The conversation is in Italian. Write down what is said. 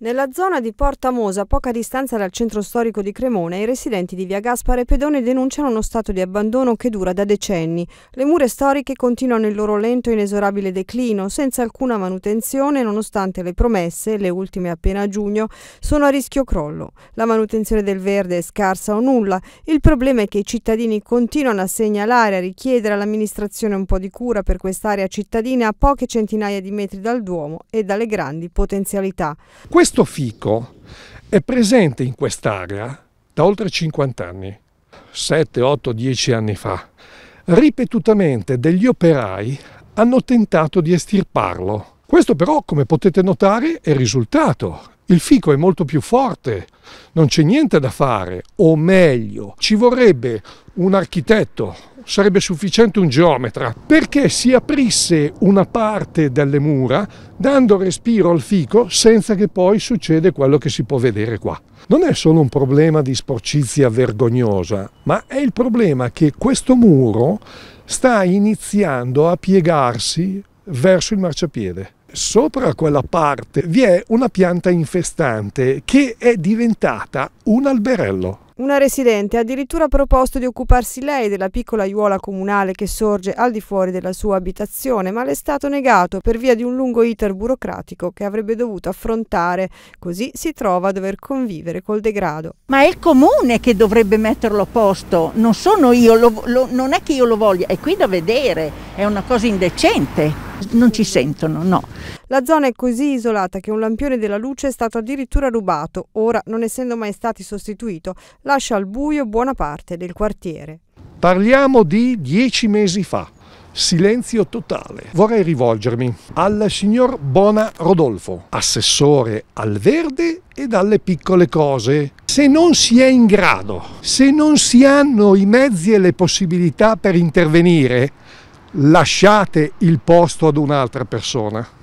Nella zona di Porta Mosa, a poca distanza dal centro storico di Cremona, i residenti di via Gaspare Pedone denunciano uno stato di abbandono che dura da decenni. Le mura storiche continuano il loro lento e inesorabile declino, senza alcuna manutenzione, nonostante le promesse, le ultime appena a giugno, sono a rischio crollo. La manutenzione del verde è scarsa o nulla. Il problema è che i cittadini continuano a segnalare, a richiedere all'amministrazione un po' di cura per quest'area cittadina a poche centinaia di metri dal Duomo e dalle grandi potenzialità. Questo fico è presente in quest'area da oltre 50 anni, 7, 8, 10 anni fa. Ripetutamente degli operai hanno tentato di estirparlo. Questo però, come potete notare, è il risultato. Il fico è molto più forte, non c'è niente da fare, o meglio, ci vorrebbe un architetto, sarebbe sufficiente un geometra perché si aprisse una parte delle mura dando respiro al fico senza che poi succede quello che si può vedere qua. Non è solo un problema di sporcizia vergognosa, ma è il problema che questo muro sta iniziando a piegarsi verso il marciapiede sopra quella parte vi è una pianta infestante che è diventata un alberello. Una residente ha addirittura proposto di occuparsi lei della piccola aiuola comunale che sorge al di fuori della sua abitazione, ma le è stato negato per via di un lungo iter burocratico che avrebbe dovuto affrontare, così si trova a dover convivere col degrado. Ma è il comune che dovrebbe metterlo a posto, non sono io, lo, lo, non è che io lo voglia, è qui da vedere, è una cosa indecente non ci sentono, no. La zona è così isolata che un lampione della luce è stato addirittura rubato, ora non essendo mai stato sostituito, lascia al buio buona parte del quartiere. Parliamo di dieci mesi fa. Silenzio totale. Vorrei rivolgermi al signor Bona Rodolfo, assessore al verde e alle piccole cose. Se non si è in grado, se non si hanno i mezzi e le possibilità per intervenire, lasciate il posto ad un'altra persona.